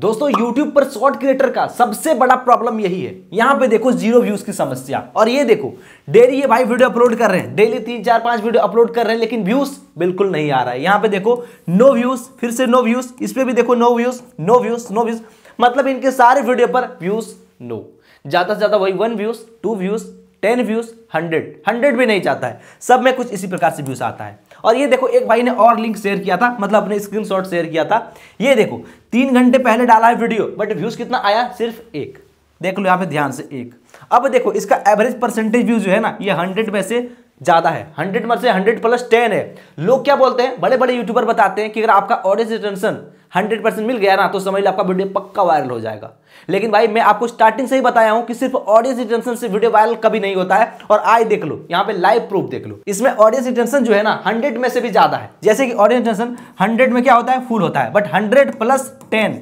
दोस्तों YouTube पर short creator का सबसे बड़ा प्रॉब्लम यही है यहाँ पे देखो जीरो व्यूज की समस्या और ये देखो डेली ये भाई वीडियो अपलोड कर रहे हैं डेली तीन चार पांच वीडियो अपलोड कर रहे हैं लेकिन व्यूज बिल्कुल नहीं आ रहा है यहाँ पे देखो नो व्यूज फिर से नो व्यूज इस पर भी देखो no views no views no views मतलब इनके सारे वीडियो पर व्यूज नो ज्यादा से ज्यादा वही one views two views ten views hundred hundred भी नहीं जाता है सब में कुछ इसी प्रकार से व्यूज आता है और ये देखो एक भाई ने और लिंक शेयर किया था मतलब अपने स्क्रीन शेयर किया था ये देखो तीन घंटे पहले डाला है वीडियो बट व्यूज कितना आया सिर्फ एक देख लो यहाँ पे ध्यान से एक अब देखो इसका एवरेज परसेंटेज व्यूज जो है ना ये हंड्रेड में से ज़्यादा है हंड्रेड में से हंड्रेड प्लस टेन है लोग क्या बोलते हैं बड़े बड़े यूट्यूबर बताते हैं कि अगर आपका ऑडियंस रिटेंशन हंड्रेड परसेंट मिल गया ना तो समझ लो आपका वीडियो पक्का वायरल हो जाएगा लेकिन भाई मैं आपको स्टार्टिंग से ही बताया हूं कि सिर्फ ऑडियंस रिटेंशन से वीडियो वायरल कभी नहीं होता है और आई देख लो यहाँ पे लाइव प्रूफ देख लो इसमें ऑडियंस रिटेंशन जो है ना हंड्रेड में से भी ज्यादा है जैसे कि ऑडियंस रिटेंशन हंड्रेड में क्या होता है फुल होता है but hundred plus ten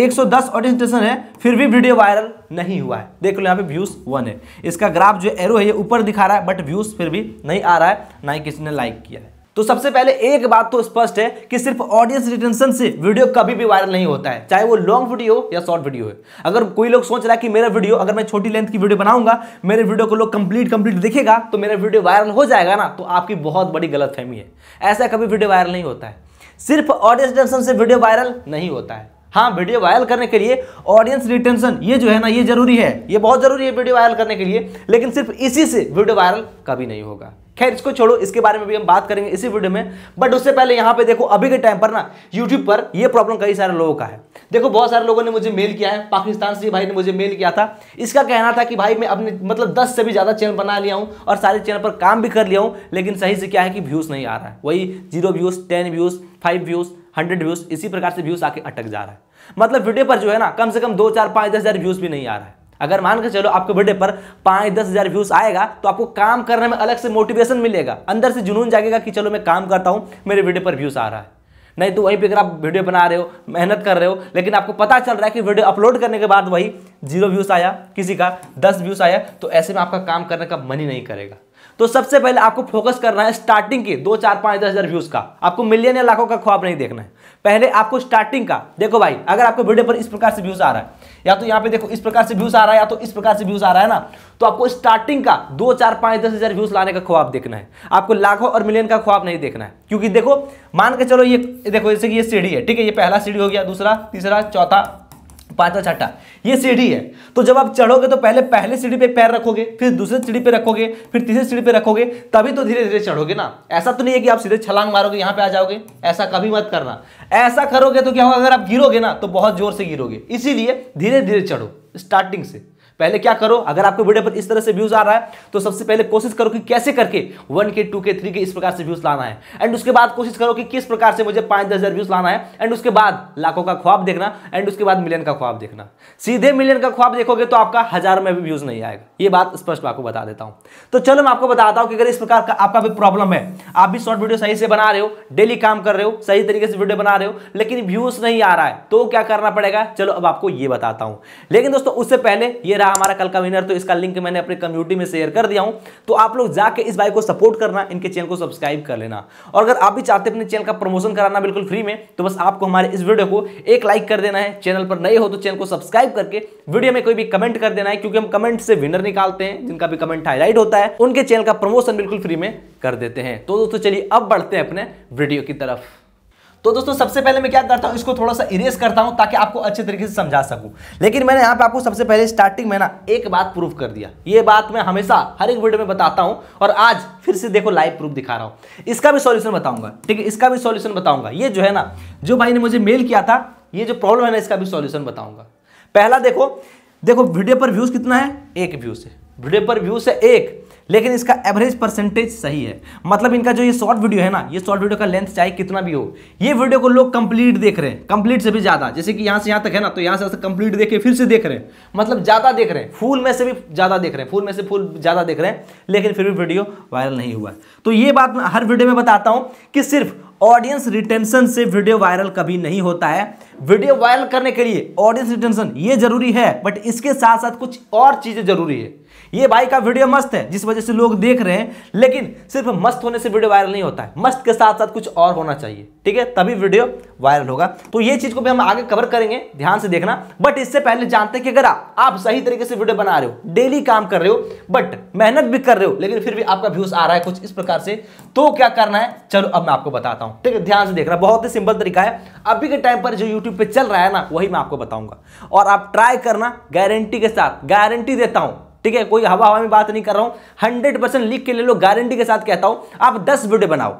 110 audience station है फिर भी वीडियो वायरल नहीं हुआ है देख लो यहाँ पे व्यूज वन है इसका ग्राफ जो एरो है ये ऊपर दिखा रहा है बट व्यूज फिर भी नहीं आ रहा है ना ही किसी ने लाइक किया है तो सबसे पहले एक बात तो स्पष्ट है कि सिर्फ ऑडियंस रिटेंशन से वीडियो कभी भी वायरल नहीं होता है चाहे वो लॉन्ग वीडियो हो या शॉर्ट वीडियो है अगर कोई लोग सोच रहा है कि मेरा वीडियो अगर मैं छोटी लेंथ की वीडियो बनाऊंगा मेरे वीडियो को लोग कंप्लीट कंप्लीट देखेगा तो मेरा वीडियो वायरल हो जाएगा ना तो आपकी बहुत बड़ी गलतफहमी है ऐसा कभी वीडियो वायरल नहीं होता है सिर्फ ऑडियंस रिटेंशन से वीडियो वायरल नहीं होता है हाँ वीडियो वायरल करने के लिए ऑडियंस रिटेंशन ये जो है ना ये जरूरी है ये बहुत जरूरी है वीडियो वायरल करने के लिए लेकिन सिर्फ इसी से वीडियो वायरल कभी नहीं होगा खैर इसको छोड़ो इसके बारे में भी हम बात करेंगे इसी वीडियो में बट उससे पहले यहाँ पे देखो अभी के टाइम पर ना यूट्यूब पर ये प्रॉब्लम कई सारे लोगों का है देखो बहुत सारे लोगों ने मुझे मेल किया है पाकिस्तान से भाई ने मुझे मेल किया था इसका कहना था कि भाई मैं अपने मतलब दस से भी ज़्यादा चैनल बना लिया हूँ और सारे चैनल पर काम भी कर लिया हूँ लेकिन सही से क्या है कि व्यूज़ नहीं आ रहा है वही zero views ten views five views hundred views इसी प्रकार से व्यूज आके अटक जा रहा है मतलब वीडियो पर जो है ना कम से कम दो चार पाँच दस हज़ार व्यूज भी नहीं आ रहा है अगर मान के चलो आपके वीडियो पर पाँच दस हज़ार व्यूज आएगा तो आपको काम करने में अलग से मोटिवेशन मिलेगा अंदर से जुनून जागेगा कि चलो मैं काम करता हूँ मेरे वीडियो पर व्यूज आ रहा है नहीं तो वहीं पर अगर आप वीडियो बना रहे हो मेहनत कर रहे हो लेकिन आपको पता चल रहा है कि वीडियो अपलोड करने के बाद वही जीरो व्यूज़ आया किसी का दस व्यूज़ आया तो ऐसे में आपका काम करने का मन ही नहीं करेगा तो सबसे पहले आपको फोकस करना है स्टार्टिंग की दो चार पांच दस हज़ार व्यूज़ का आपको मिलियन या लाखों का ख्वाब नहीं देखना है पहले आपको स्टार्टिंग का देखो भाई अगर आपको वीडियो पर इस प्रकार से व्यूज़ आ रहा है या तो यहां पे देखो इस प्रकार से व्यूज़ आ रहा है या तो इस प्रकार से व्यूज़ आ रहा है ना तो आपको स्टार्टिंग का दो चार पांच दस हज़ार व्यूज़ लाने का ख्वाब देखना है आपको लाखों और मिलियन का ख्वाब नहीं देखना है क्योंकि देखो मान के चलो ये देखो जैसे कि ये सीढ़ी है ठीक है ये पहला सीढ़ी हो गया दूसरा तीसरा चौथा पांचवा छठा ये सीढ़ी है तो जब आप चढ़ोगे तो पहले पहले सीढ़ी पे पैर रखोगे फिर दूसरे सीढ़ी पे रखोगे फिर तीसरे सीढ़ी पे रखोगे तभी तो धीरे धीरे चढ़ोगे ना ऐसा तो नहीं है कि आप सीधे छलांग मारोगे यहां पे आ जाओगे ऐसा कभी मत करना ऐसा करोगे तो क्या होगा अगर आप गिरोगे ना तो बहुत जोर से गिरोगे इसीलिए धीरे धीरे चढ़ो स्टार्टिंग से पहले क्या करो अगर आपके वीडियो पर इस तरह से व्यूज आ रहा है तो सबसे पहले कोशिश करो कि कैसे करके वन के टू के थ्री के इस प्रकार से व्यूज लाना है एंड उसके बाद कोशिश करो कि किस प्रकार से मुझे पांच दस हजार व्यूज लाना है एंड उसके बाद लाखों का ख्वाब देखना एंड उसके बाद मिलियन का ख्वाब देखना सीधे मिलियन का ख्वाब देखोगे तो आपका हजार में भी व्यूज नहीं आएगा ये बात स्पष्ट आपको बता देता हूं तो चलो मैं आपको बताता हूं कि अगर इस प्रकार का आपका भी प्रॉब्लम है आप भी शॉर्ट वीडियो सही से बना रहे हो डेली काम कर रहे हो सही तरीके से वीडियो बना रहे हो लेकिन व्यूज नहीं आ रहा है तो क्या करना पड़ेगा चलो अब आपको ये बताता हूं लेकिन दोस्तों उससे पहले ये रहा हमारा कल का विनर तो इसका लिंक मैंने अपने कम्युनिटी में शेयर कर दिया हूं तो आप लोग जाके इस भाई को सपोर्ट करना इनके चैनल को सब्सक्राइब कर लेना और अगर आप भी चाहते अपने चैनल का प्रमोशन कराना बिल्कुल फ्री में तो बस आपको हमारे इस वीडियो को एक लाइक कर देना है चैनल पर नए हो तो चैनल को सब्सक्राइब करके वीडियो में कोई भी कमेंट कर देना है क्योंकि हम कमेंट से विनर निकालते हैं जिनका भी कमेंट हाईलाइट होता है उनके चैनल का प्रमोशन बिल्कुल फ्री में कर देते हैं तो दोस्तों चलिए अब बढ़ते हैं अपने वीडियो की तरफ तो दोस्तों सबसे पहले मैं क्या करता हूँ इसको थोड़ा सा इरेज करता हूँ ताकि आपको अच्छे तरीके से समझा सकूँ लेकिन मैंने यहाँ पे आपको सबसे पहले स्टार्टिंग में ना एक बात प्रूफ कर दिया ये बात मैं हमेशा हर एक वीडियो में बताता हूँ और आज फिर से देखो लाइव प्रूफ दिखा रहा हूँ इसका भी सॉल्यूशन बताऊंगा ठीक है इसका भी सॉल्यूशन बताऊंगा ये जो है ना जो भाई ने मुझे मेल किया था ये जो प्रॉब्लम है ना इसका भी सॉल्यूशन बताऊंगा पहला देखो देखो वीडियो पर व्यूज कितना है एक व्यूज है वीडियो पर व्यूज है एक लेकिन इसका एवरेज परसेंटेज सही है मतलब इनका जो ये शॉर्ट वीडियो है ना ये शॉर्ट वीडियो का लेंथ चाहे कितना भी हो ये वीडियो को लोग कंप्लीट देख रहे हैं कंप्लीट से भी ज़्यादा जैसे कि यहां से यहां तक है ना तो यहां से कंप्लीट देखे फिर से देख रहे हैं मतलब ज़्यादा देख रहे हैं फूल में से भी ज़्यादा देख रहे हैं फूल में से फूल ज़्यादा देख रहे हैं लेकिन फिर भी वीडियो वायरल नहीं हुआ तो ये बात मैं हर वीडियो में बताता हूं कि सिर्फ ऑडियंस रिटेंशन से वीडियो वायरल कभी नहीं होता है वीडियो वायरल करने के लिए ऑडियंस रिटेंशन ये जरूरी है बट इसके साथ साथ कुछ और चीज़ें जरूरी है ये भाई का वीडियो मस्त है जिस वजह से लोग देख रहे हैं लेकिन सिर्फ मस्त होने से वीडियो वायरल नहीं होता है मस्त के साथ साथ कुछ और होना चाहिए ठीक है तभी वीडियो वायरल होगा तो ये चीज़ को भी हम आगे कवर करेंगे ध्यान से देखना बट इससे पहले जानते हैं कि अगर आप, आप सही तरीके से वीडियो बना रहे हो डेली काम कर रहे हो बट मेहनत भी कर रहे हो लेकिन फिर भी आपका व्यूज आ रहा है कुछ इस प्रकार से तो क्या करना है चलो अब मैं आपको बताता हूँ हूं ठीक है ध्यान से देखना बहुत ही सिंपल तरीका है अभी के टाइम पर जो यूट्यूब पे चल रहा है ना वही मैं आपको बताऊंगा और आप ट्राई करना गारंटी के साथ गारंटी देता हूं ठीक है कोई हवा हवा में बात नहीं कर रहा हूं हंड्रेड परसेंट लिख के ले लो गारंटी के साथ कहता हूं आप दस वीडियो बनाओ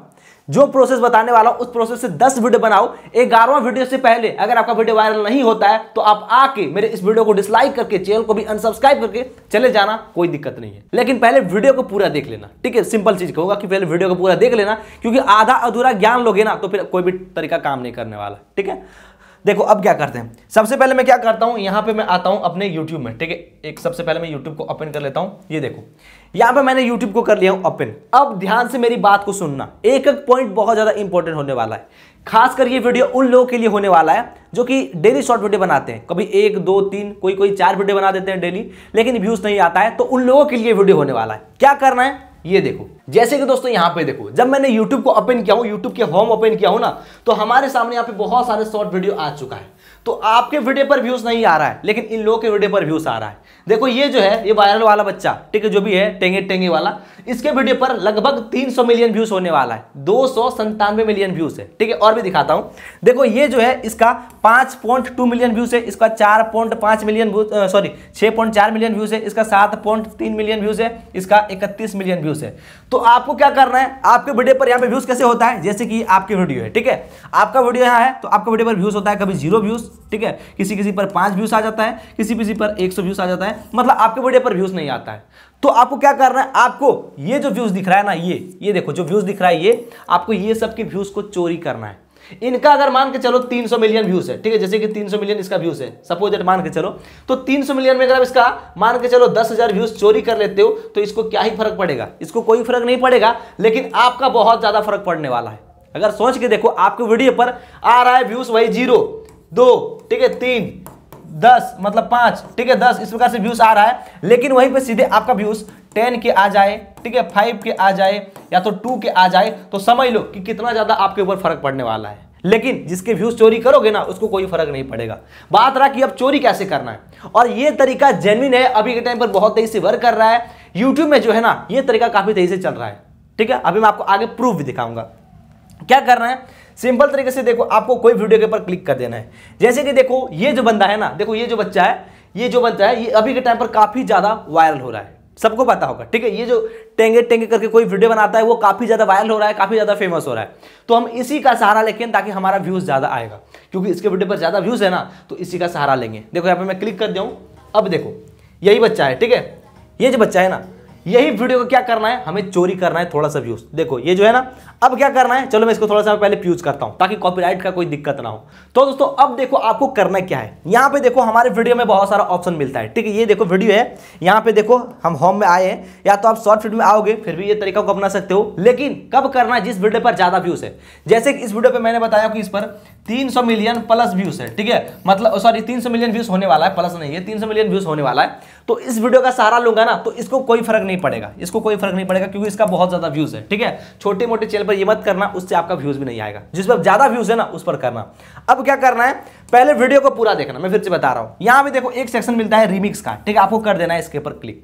जो प्रोसेस बताने वाला उस प्रोसेस से दस वीडियो बनाओ ग्यारहवा वीडियो से पहले अगर आपका वीडियो वायरल नहीं होता है तो आप आके मेरे इस वीडियो को डिसलाइक करके चैनल को भी अनसब्सक्राइब करके चले जाना कोई दिक्कत नहीं है लेकिन पहले वीडियो को पूरा देख लेना ठीक है सिंपल चीज कहूंगा कि पहले वीडियो को पूरा देख लेना क्योंकि आधा अधूरा ज्ञान लोगे ना तो फिर कोई भी तरीका काम नहीं करने वाला ठीक है देखो अब क्या करते हैं सबसे पहले मैं क्या करता हूं यहां पे मैं आता हूं अपने यूट्यूब में ठीक है एक सबसे पहले मैं यूट्यूब को ओपन कर लेता हूं ये देखो यहां पे मैंने यूट्यूब को कर लिया हूं ओपन अब ध्यान से मेरी बात को सुनना एक एक पॉइंट बहुत ज़्यादा इंपॉर्टेंट होने वाला है खासकर ये वीडियो उन लोगों के लिए होने वाला है जो कि डेली शॉर्ट वीडियो बनाते हैं कभी एक दो तीन कोई कोई चार वीडियो बना देते हैं डेली लेकिन व्यूज़ नहीं आता है तो उन लोगों के लिए वीडियो होने वाला है क्या करना है ये देखो जैसे कि दोस्तों यहाँ पे देखो जब मैंने YouTube को ओपन किया हूँ YouTube के होम ओपन किया हूँ ना तो हमारे सामने यहाँ पे बहुत सारे शॉर्ट वीडियो आ चुका है तो आपके वीडियो पर व्यूज नहीं आ रहा है लेकिन इन लोगों के वीडियो पर व्यूज आ रहा है देखो ये जो है ये वायरल वाला बच्चा ठीक है जो भी है टेंगे टेंगे वाला इसके वीडियो पर लगभग 300 मिलियन व्यूज होने वाला है दो मिलियन व्यूज है ठीक है और भी दिखाता हूं देखो ये जो है इसका पांच मिलियन व्यूज है इसका चार मिलियन सॉरी छह मिलियन व्यूज है इसका सात मिलियन व्यूज है इसका इकतीस मिलियन व्यूज है तो आपको क्या करना है आपके वीडियो पर यहाँ पे व्यूज कैसे होता है जैसे कि आपकी वीडियो है ठीक है आपका वीडियो यहाँ है तो आपका वीडियो पर व्यूज होता है कभी जीरो व्यूज ठीक है किसी किसी पर पांच व्यूज़ आ जाता है किसी किसी पर एक सौ व्यूज़ आ जाता है मतलब आपके वीडियो पर व्यूज़ नहीं आता है तो आपको क्या करना है आपको ये जो व्यूज़ दिख रहा है ना ये ये देखो जो व्यूज़ दिख रहा है ये आपको ये सबके व्यूज़ को चोरी करना है इनका अगर मान के चलो 300 मिलियन व्यूज है ठीक है जैसे कि 300 मिलियन इसका व्यूज है सपोज एट मान के चलो तो 300 मिलियन में अगर आप इसका मान के चलो 10000 व्यूज चोरी कर लेते हो तो इसको क्या ही फर्क पड़ेगा इसको कोई फर्क नहीं पड़ेगा लेकिन आपका बहुत ज्यादा फर्क पड़ने वाला है अगर सोच के देखो आपके वीडियो पर आ रहा है व्यूज वही जीरो दो ठीक है तीन दस मतलब पांच ठीक है दस इस प्रकार से व्यूज आ रहा है लेकिन वहीं पे सीधे आपका व्यूज टेन के आ जाए ठीक है फाइव के आ जाए या तो टू के आ जाए तो समझ लो कि कितना ज़्यादा आपके ऊपर फर्क पड़ने वाला है लेकिन जिसके व्यूज चोरी करोगे ना उसको कोई फर्क नहीं पड़ेगा बात रहा कि अब चोरी कैसे करना है और ये तरीका जेनविन है अभी के टाइम पर बहुत तेजी से वर्क कर रहा है यूट्यूब में जो है ना ये तरीका काफ़ी तेजी से चल रहा है ठीक है अभी मैं आपको आगे प्रूफ भी दिखाऊंगा क्या करना है सिंपल तरीके से देखो आपको कोई वीडियो के ऊपर क्लिक कर देना है जैसे कि देखो ये जो बंदा है ना देखो ये जो बच्चा है ये जो बच्चा है ये अभी के टाइम पर काफ़ी ज़्यादा वायरल हो रहा है सबको पता होगा ठीक है ये जो टेंगे टेंगे करके कोई वीडियो बनाता है वो काफ़ी ज़्यादा वायरल हो रहा है काफ़ी ज़्यादा फेमस हो रहा है तो हम इसी का सहारा लेके ताकि हमारा व्यूज़ ज़्यादा आएगा क्योंकि इसके वीडियो पर ज़्यादा व्यूज़ है ना तो इसी का सहारा लेंगे देखो यहाँ पर मैं क्लिक कर दूँ अब देखो यही बच्चा है ठीक है ये जो बच्चा है ना यही वीडियो को क्या करना है हमें चोरी करना है थोड़ा सा व्यूज देखो ये जो है ना अब क्या करना है चलो मैं इसको थोड़ा सा पहले प्यूज करता हूं ताकि कॉपीराइट का कोई दिक्कत ना हो तो दोस्तों अब देखो आपको करना क्या है यहां पे देखो हमारे वीडियो में बहुत सारा ऑप्शन मिलता है ठीक है ये देखो वीडियो है यहाँ पे देखो हम होम में आए हैं या तो आप शॉर्ट फिल्म में आओगे फिर भी ये तरीका को अपना सकते हो लेकिन कब करना है जिस वीडियो पर ज्यादा व्यूज है जैसे कि इस वीडियो पर मैंने बताया कि इस पर तीन मिलियन प्लस व्यूज है ठीक है मतलब सॉरी तीन मिलियन व्यूज होने वाला है प्लस नहीं है तीन मिलियन व्यूज होने वाला है तो इस वीडियो का सारा लूंगा ना तो इसको कोई फर्क नहीं नहीं पड़ेगा इसको कोई फर्क नहीं पड़ेगा क्योंकि इसका बहुत ज्यादा व्यूज है ठीक है छोटे मोटे चैनल पर ये मत करना उससे आपका व्यूज भी नहीं आएगा जिस पर ज्यादा व्यूज है ना उस पर करना अब क्या करना है पहले वीडियो को पूरा देखना मैं फिर से बता रहा हूं यहां भी देखो एक सेक्शन मिलता है रिमिक्स का ठीक है आपको कर देना है इसके ऊपर क्लिक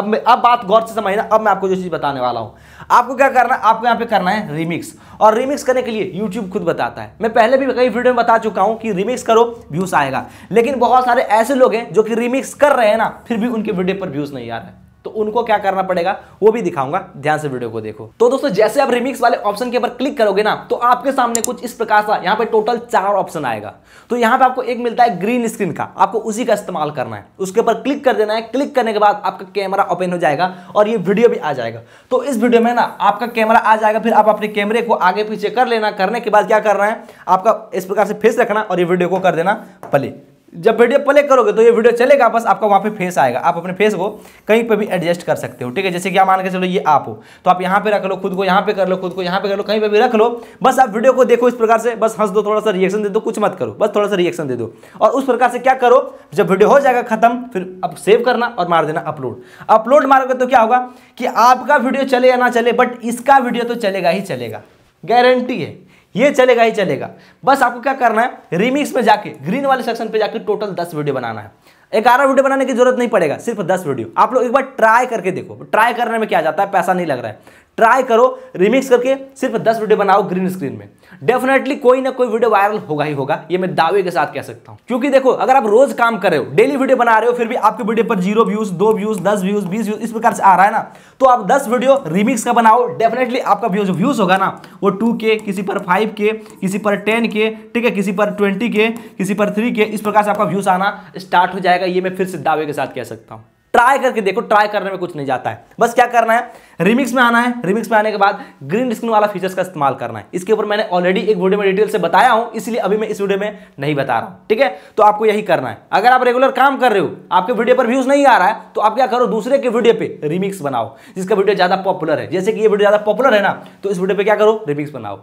अब मैं अब बात गौर से समझना अब मैं आपको जो चीज़ बताने वाला हूं आपको क्या करना है आपको यहां पे करना है रिमिक्स और रिमिक्स करने के लिए यूट्यूब खुद बताता है मैं पहले भी कई वीडियो में बता चुका हूं कि रिमिक्स करो व्यूज़ आएगा लेकिन बहुत सारे ऐसे लोग हैं जो कि रिमिक्स कर रहे हैं ना फिर भी उनके वीडियो पर व्यूज़ नहीं आ रहा है तो उनको क्या करना पड़ेगा वो भी दिखाऊंगा ध्यान से वीडियो को देखो तो दोस्तों जैसे आप रिमिक्स वाले ऑप्शन के ऊपर क्लिक करोगे ना तो आपके सामने कुछ इस प्रकार का यहाँ पे टोटल चार ऑप्शन आएगा तो यहाँ पे आपको एक मिलता है ग्रीन स्क्रीन का आपको उसी का इस्तेमाल करना है उसके ऊपर क्लिक कर देना है क्लिक करने के बाद आपका कैमरा ओपन हो जाएगा और ये वीडियो भी आ जाएगा तो इस वीडियो में ना आपका कैमरा आ जाएगा फिर आप अपने कैमरे को आगे पीछे कर लेना करने के बाद क्या करना है आपका इस प्रकार से फेस रखना और ये वीडियो को कर देना प्ले जब वीडियो प्ले करोगे तो ये वीडियो चलेगा बस आपका वहाँ पे फेस आएगा आप अपने फेस को कहीं पे भी एडजस्ट कर सकते हो ठीक है जैसे कि आप मान के चलो ये आप हो तो आप यहाँ पे रख लो खुद को यहाँ पे कर लो खुद को यहाँ पे कर लो कहीं पे भी रख लो बस आप वीडियो को देखो इस प्रकार से बस हंस दो थोड़ा सा रिएक्शन दे दो कुछ मत करो बस थोड़ा सा रिएक्शन दे दो और उस प्रकार से क्या करो जब वीडियो हो जाएगा खत्म फिर आप सेव करना और मार देना अपलोड अपलोड मारोगे तो क्या होगा कि आपका वीडियो चले या ना चले बट इसका वीडियो तो चलेगा ही चलेगा गारंटी है ये चलेगा ही चलेगा बस आपको क्या करना है रिमिक्स में जाके ग्रीन वाले सेक्शन पे जाके टोटल दस वीडियो बनाना है ग्यारह वीडियो बनाने की जरूरत नहीं पड़ेगा सिर्फ दस वीडियो आप लोग एक बार ट्राई करके देखो ट्राई करने में क्या जाता है पैसा नहीं लग रहा है ट्राई करो रिमिक्स करके सिर्फ दस वीडियो बनाओ ग्रीन स्क्रीन में डेफिनेटली कोई ना कोई वीडियो वायरल होगा ही होगा ये मैं दावे के साथ कह सकता हूँ क्योंकि देखो अगर आप रोज काम कर रहे हो डेली वीडियो बना रहे हो फिर भी आपके वीडियो पर जीरो व्यूज दो व्यूज दस व्यूज बीस व्यूज इस प्रकार से आ रहा है ना तो आप दस वीडियो रिमिक्स का बनाओ डेफिनेटली आपका व्यूज व्यूज होगा ना वो टू के किसी पर फाइव के किसी पर टेन के ठीक है किसी पर ट्वेंटी के किसी पर थ्री के इस प्रकार से आपका व्यूज आना स्टार्ट हो जाएगा ये मैं फिर से दावे के साथ कह सकता हूँ ट्राई करके देखो ट्राई करने में कुछ नहीं जाता है बस क्या करना है रिमिक्स में आना है रिमिक्स में आने के बाद ग्रीन स्क्रीन वाला फीचर्स का इस्तेमाल करना है इसके ऊपर मैंने ऑलरेडी एक वीडियो में डिटेल से बताया हूं इसलिए अभी मैं इस वीडियो में नहीं बता रहा हूं ठीक है तो आपको यही करना है अगर आप रेगुलर काम कर रहे हो आपके वीडियो पर व्यूज नहीं आ रहा है तो आप क्या करो दूसरे के वीडियो पे रिमिक्स बनाओ जिसका वीडियो ज्यादा पॉपुलर है जैसे कि ये वीडियो ज्यादा पॉपुलर है ना तो इस वीडियो पर क्या करो रिमिक्स बनाओ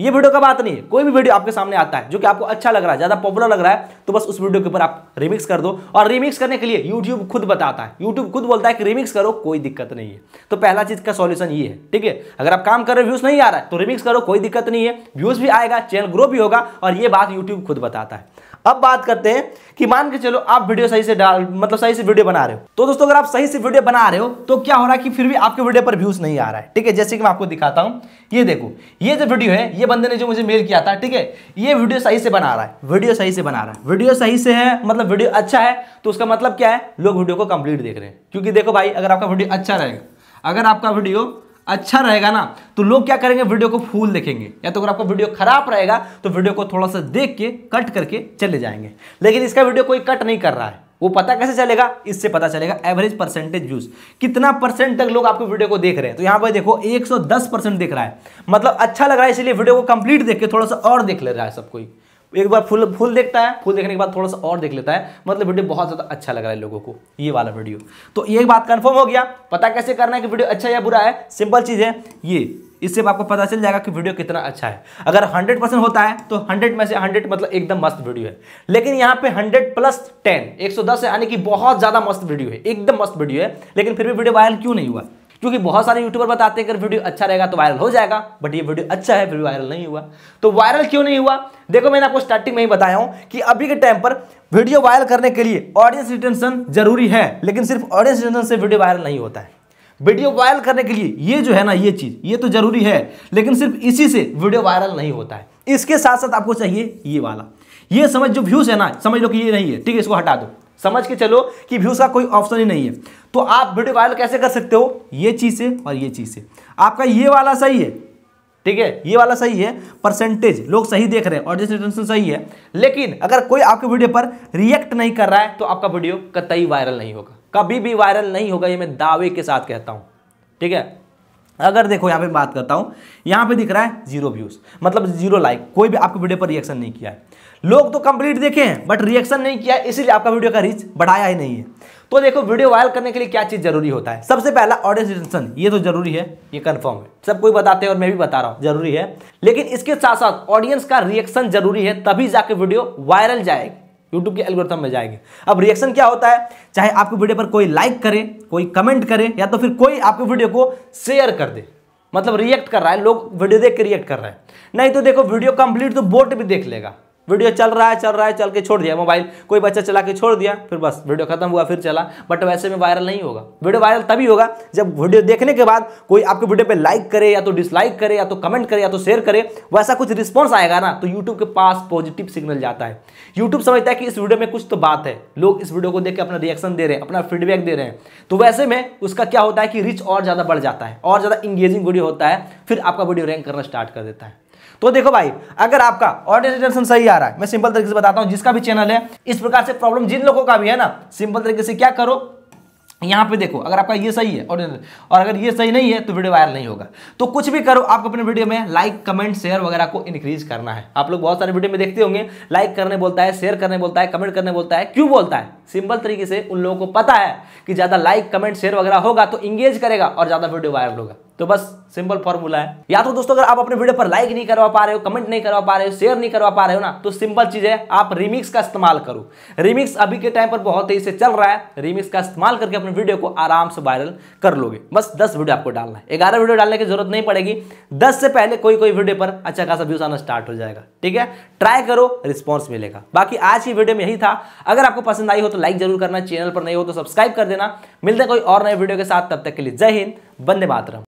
ये वीडियो का बात नहीं है कोई भी वीडियो आपके सामने आता है जो कि आपको अच्छा लग रहा है ज्यादा पॉपुलर लग रहा है तो बस उस वीडियो के ऊपर आप रिमिक्स कर दो और रिमिक्स करने के लिए यूट्यूब खुद बताता है यूट्यूब खुद बोलता है कि रिमिक्स करो कोई दिक्कत नहीं है तो पहला चीज का सॉल्यूशन ये है ठीक है अगर आप काम कर रहे व्यूज नहीं आ रहा है तो रिमिक्स करो कोई दिक्कत नहीं है व्यूज भी आएगा चैनल ग्रो भी होगा और ये बात यूट्यूब खुद बताता है अब बात करते हैं कि मान के चलो आप वीडियो सही से डाल मतलब सही से वीडियो बना रहे हो तो दोस्तों अगर आप सही से वीडियो बना रहे हो तो क्या हो रहा है कि फिर भी आपके वीडियो पर व्यूज नहीं आ रहा है ठीक है जैसे कि मैं आपको दिखाता हूं ये देखो ये जो वीडियो है ये बंदे ने जो मुझे मेल किया था ठीक है ये वीडियो सही से बना रहा है वीडियो सही से बना रहा है वीडियो सही से है मतलब वीडियो अच्छा है तो उसका मतलब क्या है लोग वीडियो को कंप्लीट देख रहे हैं क्योंकि देखो भाई अगर आपका वीडियो अच्छा रहेगा अगर आपका वीडियो अच्छा रहेगा ना तो लोग क्या करेंगे वीडियो को फूल देखेंगे या तो अगर आपका वीडियो खराब रहेगा तो वीडियो को थोड़ा सा देख के कट करके चले जाएंगे लेकिन इसका वीडियो कोई कट नहीं कर रहा है वो पता कैसे चलेगा इससे पता चलेगा एवरेज परसेंटेज व्यूज कितना परसेंट तक लोग आपके वीडियो को देख रहे हैं तो यहां पर देखो 110 परसेंट देख रहा है मतलब अच्छा लग रहा है इसलिए वीडियो को कंप्लीट देख के थोड़ा सा और देख ले रहा है सब कोई एक बार फुल फुल देखता है फुल देखने के बाद थोड़ा सा और देख लेता है मतलब वीडियो बहुत ज़्यादा अच्छा लग रहा है लोगों को ये वाला वीडियो तो ये बात कन्फर्म हो गया पता कैसे करना है कि वीडियो अच्छा या बुरा है सिंपल चीज़ है ये इससे आपको पता चल जाएगा कि वीडियो कितना अच्छा है अगर 100 परसेंट होता है तो 100 में से 100 मतलब एकदम मस्त वीडियो है लेकिन यहाँ पे 100 प्लस 10 110 है यानी कि बहुत ज़्यादा मस्त वीडियो है एकदम मस्त वीडियो है लेकिन फिर भी वीडियो वायरल क्यों नहीं हुआ क्योंकि बहुत सारे यूट्यूबर बताते हैं अगर वीडियो अच्छा रहेगा तो वायरल हो जाएगा बट ये वीडियो अच्छा है फिर भी वायरल नहीं हुआ तो वायरल क्यों नहीं हुआ देखो मैंने आपको स्टार्टिंग में ही बताया हूं कि अभी के टाइम पर वीडियो वायरल करने के लिए ऑडियंस रिटेंशन जरूरी है लेकिन सिर्फ ऑडियंस रिटेंशन से वीडियो वायरल नहीं होता है वीडियो वायरल करने के लिए ये जो है ना ये चीज़ ये तो जरूरी है लेकिन सिर्फ इसी से वीडियो वायरल नहीं होता है इसके साथ साथ आपको चाहिए ये वाला ये समझ जो व्यूज़ है ना समझ लो कि ये नहीं है ठीक है इसको हटा दो समझ के चलो कि व्यूज़ का कोई ऑप्शन ही नहीं है तो आप वीडियो वायरल कैसे कर सकते हो ये चीज़ से और ये चीज़ से आपका ये वाला सही है ठीक है ये वाला सही है परसेंटेज लोग सही देख रहे हैं ऑडियंस रिटेंशन सही है लेकिन अगर कोई आपके वीडियो पर रिएक्ट नहीं कर रहा है तो आपका वीडियो कतई वायरल नहीं होगा कभी भी वायरल नहीं होगा ये मैं दावे के साथ कहता हूं ठीक है अगर देखो यहां पे बात करता हूं यहां पे दिख रहा है जीरो व्यूज़ मतलब जीरो लाइक कोई भी आपके वीडियो पर रिएक्शन नहीं किया है लोग तो कंप्लीट देखे हैं बट रिएक्शन नहीं किया इसीलिए आपका वीडियो का रीच बढ़ाया ही नहीं है तो देखो वीडियो वायरल करने के लिए क्या चीज़ जरूरी होता है सबसे पहला ऑडियंस रिटेंशन ये तो जरूरी है ये कंफर्म है सब कोई बताते हैं और मैं भी बता रहा हूं जरूरी है लेकिन इसके साथ साथ ऑडियंस का रिएक्शन जरूरी है तभी जाके वीडियो वायरल जाएगी यूट्यूब के एल्गोरिथम में जाएंगे अब रिएक्शन क्या होता है चाहे आपकी वीडियो पर कोई लाइक करे कोई कमेंट करे या तो फिर कोई आपकी वीडियो को शेयर कर दे मतलब रिएक्ट कर रहा है लोग वीडियो देख के रिएक्ट कर रहे हैं नहीं तो देखो वीडियो कंप्लीट तो बोट भी देख लेगा वीडियो चल रहा है चल रहा है चल के छोड़ दिया मोबाइल कोई बच्चा चला के छोड़ दिया फिर बस वीडियो खत्म हुआ फिर चला बट वैसे में वायरल नहीं होगा वीडियो वायरल तभी होगा जब वीडियो देखने के बाद कोई आपके वीडियो पे लाइक करे या तो डिसलाइक करे या तो कमेंट करे या तो शेयर करे वैसा कुछ रिस्पॉन्स आएगा ना तो यूट्यूब के पास पॉजिटिव सिग्नल जाता है यूट्यूब समझता है कि इस वीडियो में कुछ तो बात है लोग इस वीडियो को देख के अपना रिएक्शन दे रहे हैं अपना फीडबैक दे रहे हैं तो वैसे में उसका क्या होता है कि रिच और ज़्यादा बढ़ जाता है और ज़्यादा इंगेजिंग वीडियो होता है फिर आपका वीडियो रैंक करना स्टार्ट कर देता है तो देखो भाई अगर आपका ऑडियो सही आ रहा है मैं सिंपल तरीके से बताता हूं जिसका भी चैनल है इस प्रकार से प्रॉब्लम जिन लोगों का भी है ना सिंपल तरीके से क्या करो यहां पे देखो अगर आपका ये सही है और और अगर ये सही नहीं है तो वीडियो वायरल नहीं होगा तो कुछ भी करो आपको अपने वीडियो में लाइक कमेंट शेयर वगैरह को इंक्रीज करना है आप लोग बहुत सारे वीडियो में देखते होंगे लाइक करने बोलता है शेयर करने बोलता है कमेंट करने बोलता है क्यों बोलता है सिंपल तरीके से उन लोगों को पता है कि ज़्यादा लाइक कमेंट शेयर वगैरह होगा तो इंगेज करेगा और ज़्यादा वीडियो वायरल होगा तो बस सिंपल फॉर्मूला है या तो दोस्तों अगर आप अपने वीडियो पर लाइक नहीं करवा पा रहे हो कमेंट नहीं करवा पा रहे हो शेयर नहीं करवा पा रहे हो ना तो सिंपल चीज है आप रिमिक्स का इस्तेमाल करो रिमिक्स अभी के टाइम पर बहुत तेजी से चल रहा है रिमिक्स का इस्तेमाल करके अपने वीडियो को आराम से वायरल कर लोगे बस दस वीडियो आपको डालना है ग्यारह वीडियो डालने की जरूरत नहीं पड़ेगी दस से पहले कोई कोई वीडियो पर अच्छा खासा व्यूज आना स्टार्ट हो जाएगा ठीक है ट्राई करो रिस्पॉन्स मिलेगा बाकी आज की वीडियो में यही था अगर आपको पसंद आई हो तो लाइक जरूर करना चैनल पर नहीं हो तो सब्सक्राइब कर देना मिलते कोई और नए वीडियो के साथ तब तक के लिए जय हिंद बंदे मातरम